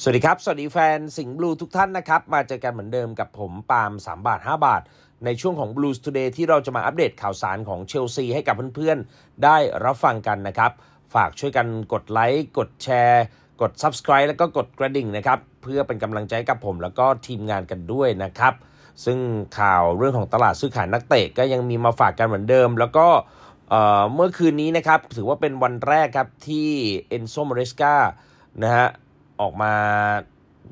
สวัสดีครับ สวัสดีแฟน สิงห์บลูทุกท่านนะครับ มาเจอกันเหมือนเดิมกับผม ปาล์ม3 บาท 5 บาท ในช่วงของ Blues Today ที่เราจะมาอัปเดตข่าวสารของเชลซีให้กับเพื่อนๆ ได้รับฟังกันนะครับ ฝากช่วยกันกดไลค์กดแชร์กด Subscribe แล้วก็กดกระดิ่งนะครับเพื่อเป็นกำลังใจกับผมแล้วก็ทีมงานกันด้วยนะครับ ซึ่งข่าวเรื่องของตลาดซื้อขายนักเตะก็ยังมีมาฝากกันเหมือนเดิมแล้วก็เมื่อคืนนี้นะครับถือว่าเป็นวันแรกครับที่เอนโซมเรสกานะฮะออกมา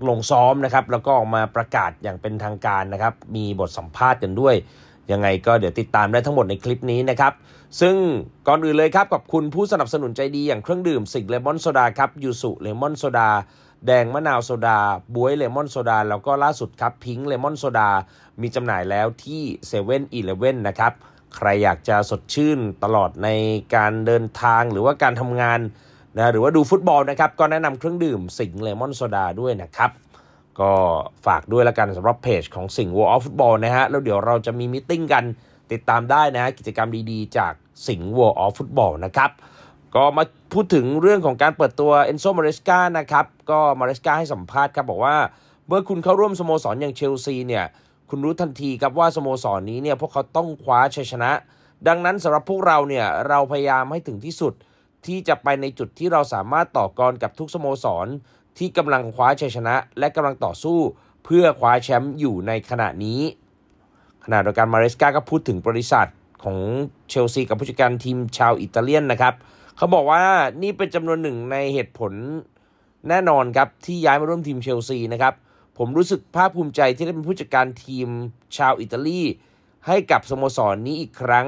ลงซ้อมนะครับ แล้วก็ออกมาประกาศอย่างเป็นทางการนะครับ มีบทสัมภาษณ์กันด้วย ยังไงก็เดี๋ยวติดตามได้ทั้งหมดในคลิปนี้นะครับ ซึ่งก่อนอื่นเลยครับ ขอบคุณผู้สนับสนุนใจดี อย่างเครื่องดื่มสิกเลมอนโซดาครับยูสุเลมอนโซดา แดงมะนาวโซดาบวยเลมอนโซดา แล้วก็ล่าสุดครับพิงค์เลมอนโซดามีจำหน่ายแล้วที่เซเว่นอีเเลว่นะครับใครอยากจะสดชื่นตลอดในการเดินทางหรือว่าการทำงานนะหรือว่าดูฟุตบอลนะครับก็แนะนำเครื่องดื่มสิงเลมอนโซดาด้วยนะครับก็ฝากด้วยละกันสำหรับเพจของสิงวอลฟุตบอลนะฮะแล้วเดี๋ยวเราจะมีมิ팅กันติดตามได้นะกิจกรรมดีๆจากสิงวอลฟุตบอลนะครับก็มาพูดถึงเรื่องของการเปิดตัวเอนโซมาเรสกานะครับก็มาเรสกาให้สัมภาษณ์ครับบอกว่าเมื่อคุณเข้าร่วมสโมสรอย่างเชลซีเนี่ยคุณรู้ทันทีครับว่าสโมสรนนี้เนี่ยพวกเขาต้องคว้าชัยชนะดังนั้นสำหรับพวกเราเนี่ยเราพยายามให้ถึงที่สุดที่จะไปในจุดที่เราสามารถต่อกรกับทุกสโมสร ที่กำลังคว้าชัยชนะ และกำลังต่อสู้เพื่อคว้าแชมป์อยู่ในขณะนี้ ขณะเดียวกันมาเรสกาก็พูดถึงบริษัทของเชลซี กับผู้จัดการทีมชาวอิตาเลียนนะครับเขาบอกว่านี่เป็นจำนวนหนึ่งในเหตุผลแน่นอนครับที่ย้ายมาร่วมทีมเชลซีนะครับ ผมรู้สึกภาคภูมิใจที่ได้เป็นผู้จัดการทีมชาวอิตาลีให้กับสโมสรนนี้อีกครั้ง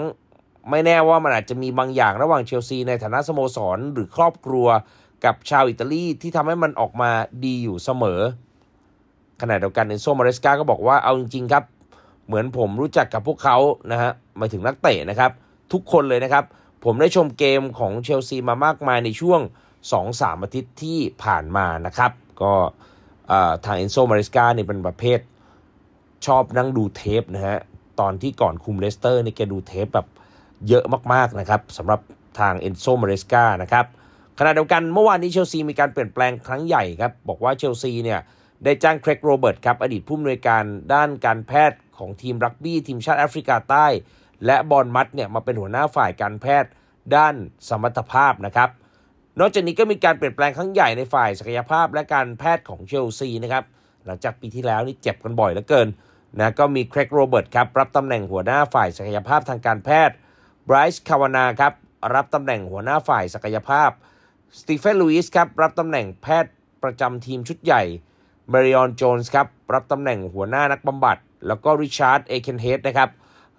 ไม่แน่ว่ามันอาจจะมีบางอย่างระหว่างเชลซีในฐานะสโมสร หรือครอบครัวกับชาวอิตาลีที่ทำให้มันออกมาดีอยู่เสมอขณะเดียวกันเอนโซมาเรสกาก็บอกว่า เอาจริงๆครับ เหมือนผมรู้จักกับพวกเขานะฮะมาถึงนักเตะนะครับ ทุกคนเลยนะครับ ผมได้ชมเกมของเชลซีมามากมายในช่วง 2-3 อาทิตย์ที่ผ่านมานะครับ ก็ทางเอนโซมาริสกาเนี่ยเป็นประเภท ชอบนั่งดูเทปนะฮะตอนที่ก่อนคุมเลสเตอร์เนี่ยแกดูเทปแบบเยอะมากๆนะครับสำหรับทางเอนโซมาเรสกานะครับขณะเดียวกันเมื่อวานนี้เชลซีมีการเปลี่ยนแปลงครั้งใหญ่ครับ บอกว่าเชลซีเนี่ยได้จ้างเครกโรเบิร์ตครับอดีตผู้อำนวยการด้านการแพทย์ของทีมรักบี้ทีมชาติแอฟริกาใต้ และบอลมัดเนี่ยมาเป็นหัวหน้าฝ่ายการแพทย์ ด้านสมรรถภาพนะครับ นอกจากนี้ก็มีการเปลี่ยนแปลงครั้งใหญ่ในฝ่ายศักยภาพและการแพทย์ของเชลซีนะครับหลังจากปีที่แล้วนี่เจ็บกันบ่อยเหลือเกินนะก็มีเครกโรเบิร์ตครับรับตำแหน่งหัวหน้าฝ่ายศักยภาพทางการแพทย์ไบรท์คาวานาครับรับตำแหน่งหัวหน้าฝ่ายศักยภาพ สตีเฟนลูอิสครับรับตำแหน่งแพทย์ประจำทีมชุดใหญ่เมริออนโจนส์ครับรับตำแหน่งหัวหน้านักบำบัด แล้วก็ริชาร์ดเอเคนเฮดนะครับ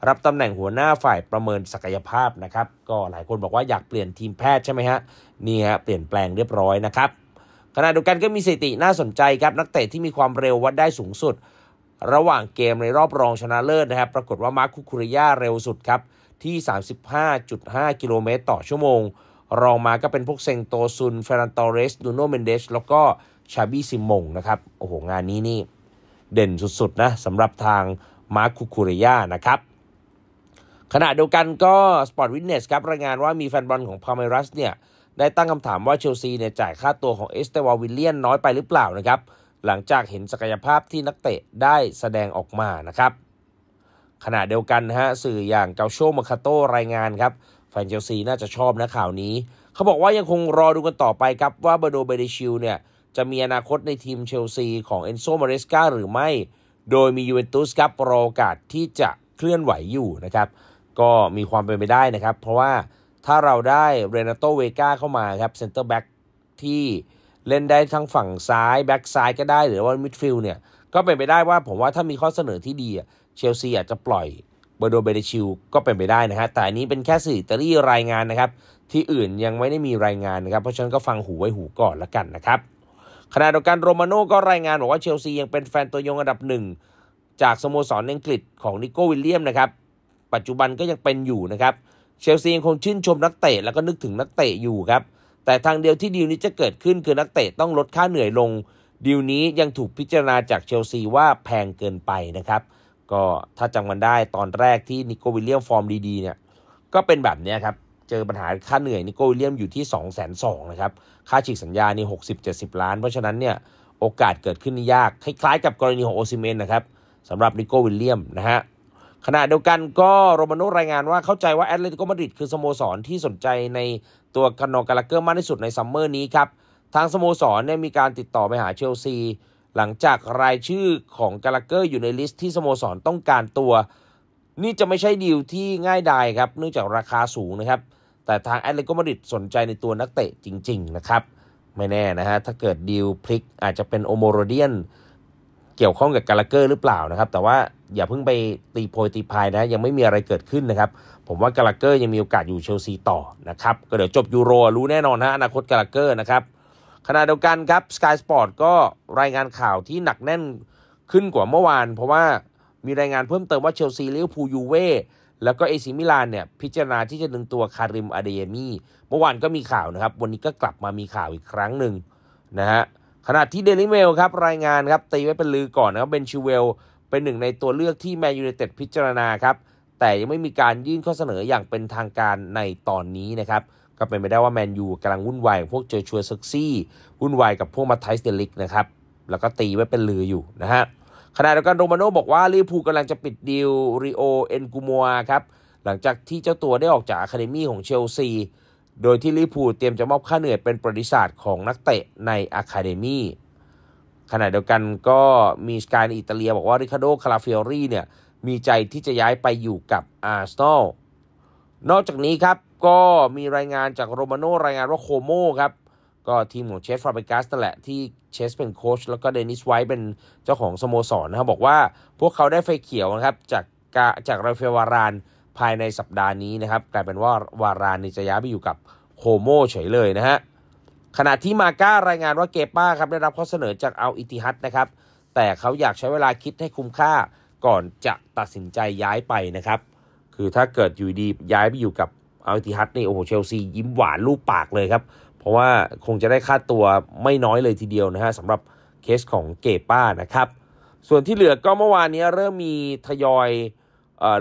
รับตำแหน่งหัวหน้าฝ่ายประเมินศักยภาพนะครับ ก็หลายคนบอกว่าอยากเปลี่ยนทีมแพทย์ใช่ไหมฮะนี่ฮะเปลี่ยนแปลงเรียบร้อยนะครับขณะเดียวกันก็มีสถิติน่าสนใจครับนักเตะที่มีความเร็ววัดได้สูงสุดระหว่างเกมในรอบรองชนะเลิศนะครับปรากฏว่ามาร์คคุคุริยาเร็วสุดครับที่ 35.5 กิโลเมตรต่อชั่วโมง รองมาก็เป็นพวกเซงโตซุน เฟรนตอเรส ดูโนเมนเดส แล้วก็ชาบี้ซิมงนะครับ โอ้โหงานนี้นี่เด่นสุดๆนะสำหรับทางมาร์คคุคุเรยานะครับ ขณะเดียวกันก็ Sport Witness ครับรายงานว่ามีแฟนบอลของพาเมรัสเนี่ย ได้ตั้งคำถามว่าเชลซีเนี่ยจ่ายค่าตัวของเอสเตวาวิลเลียนน้อยไปหรือเปล่านะครับ หลังจากเห็นศักยภาพที่นักเตะได้แสดงออกมานะครับขณะเดียวกันฮะ สื่ออย่างเกาโชมาคาโตรายงานครับ แฟนเชลซีน่าจะชอบนะข่าวนี้ เขาบอกว่ายังคงรอดูกันต่อไปครับ ว่าเบโดเบเดชิลเนี่ย จะมีอนาคตในทีมเชลซีของเอนโซมาเรสกาหรือไม่โดยมียูเวนตุสครับรอโอกาสที่จะเคลื่อนไหวอยู่นะครับ ก็มีความเป็นไปได้นะครับ เพราะว่าถ้าเราได้เรนาโตเวกาเข้ามาครับเซนเตอร์แบ็กที่เล่นได้ทั้งฝั่งซ้ายแบ็กซ้ายก็ได้หรือว่ามิดฟิลด์เนี่ยก็เป็นไปได้ว่าผมว่าถ้ามีข้อเสนอที่ดีเชลซีอาจจะปล่อยเบอร์โดเบเดชิลก็เป็นไปได้นะฮะแต่อันนี้เป็นแค่สื่อตอรีรายงานนะครับที่อื่นยังไม่ได้มีรายงานนะครับ เพราะฉะนั้นก็ฟังหูไว้หูก่อนละกันนะครับขณะเดียวกันโรมาโน่ก็รายงานบอกว่าเชลซียังเป็นแฟนตัวยงอันดับหนึ่งจากสโมสรอังกฤษของนิโก้วิลเลียมนะครับปัจจุบันก็ยังเป็นอยู่นะครับเชลซียังคงชื่นชมนักเตะแล้วก็นึกถึงนักเตะอยู่ครับแต่ทางเดียวที่ดีลนี้จะเกิดขึ้นคือนักเตะต้องลดค่าเหนื่อยลง ดีลนี้ยังถูกพิจารณาจากเชลซีว่าแพงเกินไปนะครับก็ถ้าจำกันได้ตอนแรกที่นิโกวิลเลียมฟอร์มดีๆเนี่ยก็เป็นแบบนี้ครับ เจอปัญหาค่าเหนื่อยนิโกวิลเลียมอยู่ที่ 2 2 0 0สนะครับ ค่าฉีกสัญญานี่60-70 ล้าน เพราะฉะนั้นเนี่ยโอกาสเกิดขึ้นนี่ยากคล้ายๆกับกรณีของโอซิเมนนะครับสำหรับนิโกวิลเลียมนะฮะขณะเดียวกันก็โรมาโนรายงานว่าเข้าใจว่าแอตเลติโกมาดริดคือ สโมสรที่สนใจในตัวคานอกาลาเกอร์มากที่สุดในซัมเมอร์นี้ครับทางสโมสรเนี่ยมีการติดต่อไปหาเชลซีหลังจากรายชื่อของกาลกเกอร์อยู่ในลิสต์ที่สโมสรต้องการตัว นี่จะไม่ใช่ดีลที่ง่ายดายครับเนื่องจากราคาสูงนะครับ แต่ทางแอตเลติกมาดริดสนใจในตัวนักเตะจริง ๆนะครับ ไม่แน่นะฮะ ถ้าเกิดดีลพลิก อาจจะเป็นโอโมโรเดียนเกี่ยวข้องกับกาลกเกอร์หรือเปล่านะครับ แต่ว่าอย่าเพิ่งไปตีโพยตีพายนะ ยังไม่มีอะไรเกิดขึ้นนะครับผมว่ากาลกเกอร์ยังมีโอกาสอยู่เชลซีต่อนะครับก็เดี๋ยวจบยูโรรู้แน่นอนนะอนาคตกาลกเกอร์นะครับขณะเดียวกันครับ Sky Sport ก็รายงานข่าวที่หนักแน่นขึ้นกว่าเมื่อวาน เพราะว่ามีรายงานเพิ่มเติมว่าเชลซีเลี้ยวพูยูเว่ แล้วก็เอซิมิลานเนี่ยพิจารณาที่จะดึงตัวคาริมอาเดยมีเมื่อวานก็มีข่าวนะครับ วันนี้ก็กลับมามีข่าวอีกครั้งหนึ่งนะฮะขณะที่เดลิเมลครับ รายงานครับตีไว้เป็นลือก่อนนะครับเบนชิเวล เป็นหนึ่งในตัวเลือกที่แมนยูไนเต็ดพิจารณาครับแต่ยังไม่มีการยื่นข้อเสนออย่างเป็นทางการในตอนนี้นะครับก็เป็นไปได้ว่าแมนยูกำลังวุ่นวายกับพวกเจอชัวเซ็กซี่ วุ่นวายกับพวกมาไทสเดลิกนะครับ แล้วก็ตีไว้เป็นลืออยู่นะฮะขณะเดียวกันโรมาโน่บอกว่าลิเวอร์พูลกำลังจะปิดดีลริโอเอ็นกูมัวครับ หลังจากที่เจ้าตัวได้ออกจากอะคาเดมี่ของเชลซีโดยที่ลิเวอร์พูลเตรียมจะมอบค่าเหนื่อยเป็นประวัติศาสตร์ของนักเตะในอะคาเดมี่ขณะเดียวกันก็มีสกายอิตาเลียบอกว่าริคาโดคาราเฟยรี่เนี่ยมีใจที่จะย้ายไปอยู่กับอาร์เซนอลนอกจากนี้ครับก็มีรายงานจากโรมาโนรายงานว่าโคโมครับ ก็ทีมของเชสฟาบบกัสนั่นแหละที่เชสเป็นโค้ชแล้วก็เดนิสไวท์เป็นเจ้าของสโมสรนนะครับบอกว่าพวกเขาได้ไฟเขียวนะครับ จากกาจากราเฟวารานภายในสัปดาห์นี้นะครับกลายเป็นว่าวารานจะย้ายไปอยู่กับโคโมเฉยเลยนะฮะขณะที่มาก้ารายงานว่าเกป้าครับ ได้รับข้อเสนอจากเอาอิติฮัตนะครับแต่เขาอยากใช้เวลาคิดให้คุ้มค่าก่อนจะตัดสินใจย้ายไปนะครับคือถ้าเกิดอยู่ดีย้ายไปอยู่กับอัลติฮัตนี่โอ้โหเชลซียิ้มหวานรูปปากเลยครับ เพราะว่าคงจะได้ค่าตัวไม่น้อยเลยทีเดียวนะฮะสำหรับเคสของเกป้านะครับ ส่วนที่เหลือก็เมื่อวานนี้เริ่มมีทยอย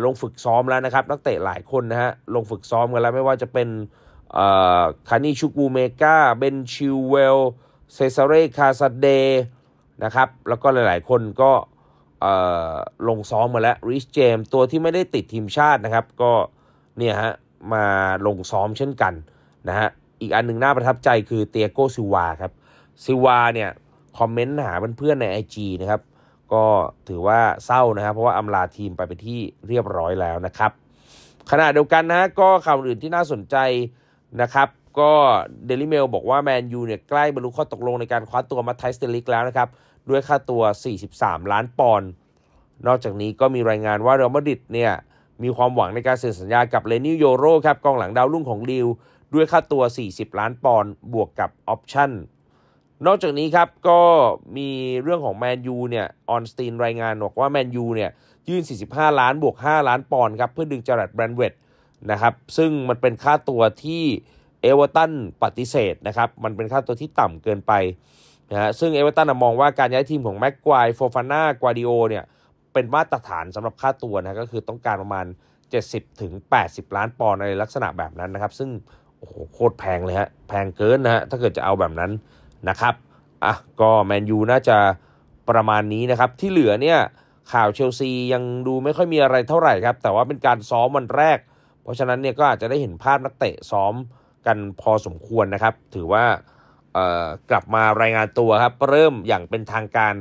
ลงฝึกซ้อมแล้วนะครับ นักเตะหลายคนนะฮะ ลงฝึกซ้อมกันแล้วไม่ว่าจะเป็นคานิชุกูเมกาเบนชิวเวลเซซาเรคาซาเดนะครับแล้วก็หลายๆ คนก็ลงซ้อมมาแล้วริชเจม ตัวที่ไม่ได้ติดทีมชาตินะครับก็เนี่ยฮะมาลงซ้อมเช่นกันนะฮะ อีกอันหนึ่งน่าประทับใจคือเตียโกซิวาครับ ซิวาเนี่ย คอมเมนต์หาเพื่อนๆใน IG นะครับ ก็ถือว่าเศร้านะครับ เพราะว่าอำลาทีมไปไปที่เรียบร้อยแล้วนะครับขณะเดียวกันนะก็ข่าวอื่นที่น่าสนใจ นะครับ ก็เดลิเมลบอกว่า แมนยูเนี่ยใกล้บรรลุข้อตกลงในการคว้าตัวมาไทสเตลิกแล้วนะครับด้วยค่าตัว 43 ล้านปอนด์นอกจากนี้ก็มีรายงานว่าเรอัลมาดริดเนี่ยมีความหวังในการเซ็นสัญญากับเลนิโยโรครับกองหลังดาวรุ่งของลิวด้วยค่าตัว 40 ล้านปอนด์บวกกับออปชั่น นอกจากนี้ครับ ก็มีเรื่องของแมนยูเนี่ยออนสตีนรายงานบอกว่าแมนยูเนี่ย ยื่น 45 ล้านบวก 5 ล้านปอนด์ครับ เพื่อดึงจรัดแบรนเวดนะครับ ซึ่งมันเป็นค่าตัวที่เอเวอร์ตันปฏิเสธนะครับ มันเป็นค่าตัวที่ต่ำเกินไปนะฮะซึ่งเอเวอร์ตันมองว่าการย้ายทีมของแม็กควายโฟฟาน่ากวาดิโอเนี่ยเป็นมาตรฐานสำหรับค่าตัวนะก็คือต้องการประมาณ 70ถึง80 ล้านปอนด์ในลักษณะแบบนั้นนะครับซึ่งโอ้โหโคตรแพงเลยฮะแพงเกินนะฮะถ้าเกิดจะเอาแบบนั้นนะครับอ่ะก็แมนยูน่าจะประมาณนี้นะครับ ที่เหลือเนี่ยข่าวเชลซียังดูไม่ค่อยมีอะไรเท่าไหร่ครับ แต่ว่าเป็นการซ้อมวันแรก เพราะฉะนั้นเนี่ยก็อาจจะได้เห็นภาพนักเตะซ้อมกันพอสมควรนะครับ ถือว่ากลับมารายงานตัวครับเริ่มอย่างเป็นทางการ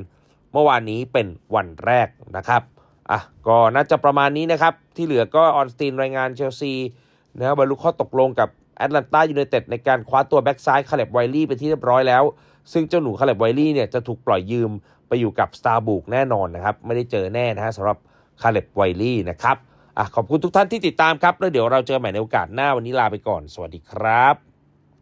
เมื่อวานนี้เป็นวันแรกนะครับ อ่ะ ก็น่าจะประมาณนี้นะครับ ที่เหลือก็ออนสตีนรายงานเชลซีนะบรรลุข้อตกลงกับแอตแลนตายูไนเต็ดในการคว้าตัวแบ็กซ้ายคาเล็บไวลี่เป็นที่เรียบร้อยแล้ว ซึ่งเจ้าหนูคาเล็บไวลี่เนี่ยจะถูกปล่อยยืมไปอยู่กับสตาร์บุกแน่นอนนะครับ ไม่ได้เจอแน่นะฮะสำหรับคาเล็บไวลี่นะครับ อ่ะขอบคุณทุกท่านที่ติดตามครับ แล้วเดี๋ยวเราเจอใหม่ในโอกาสหน้าวันนี้ลาไปก่อน สวัสดีครับ